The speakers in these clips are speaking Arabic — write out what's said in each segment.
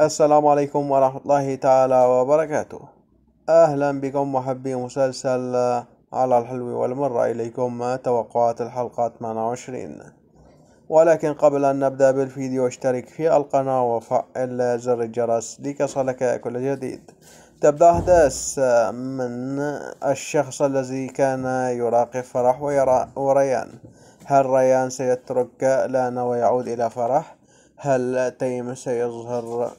السلام عليكم ورحمة الله تعالى وبركاته أهلا بكم محبي مسلسل على الحلو والمرة إليكم توقعات الحلقة 28 ولكن قبل أن نبدأ بالفيديو اشترك في القناة وفعل زر الجرس ليصلك كل جديد تبدأ أحداث من الشخص الذي كان يراقب فرح وريان هل ريان سيترك لانا ويعود إلى فرح؟ هل تيم سيظهر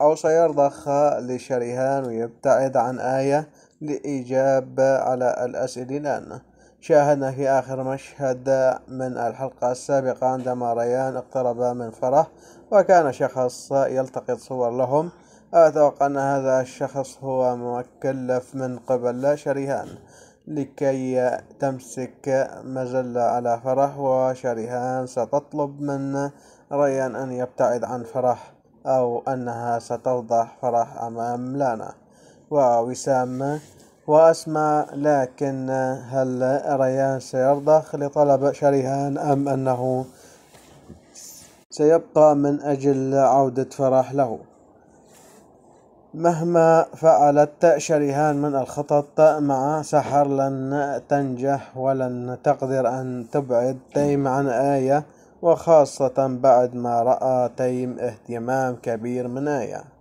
أو سيرضخ لشريهان ويبتعد عن آية لإجابة على الأسئلة شاهدنا في آخر مشهد من الحلقة السابقة عندما ريان اقترب من فرح وكان شخص يلتقط صور لهم أتوقع أن هذا الشخص هو مكلف من قبل شريهان لكي تمسك مزلة على فرح وشريهان ستطلب من ريان أن يبتعد عن فرح أو أنها ستوضح فرح أمام لانا ووسام وأسماء لكن هل ريان سيرضخ لطلب شريهان أم أنه سيبقى من أجل عودة فرح له مهما فعلت شريهان من الخطط مع سحر لن تنجح ولن تقدر أن تبعد تيم عن آية وخاصة بعد ما رأى تيم اهتمام كبير منايا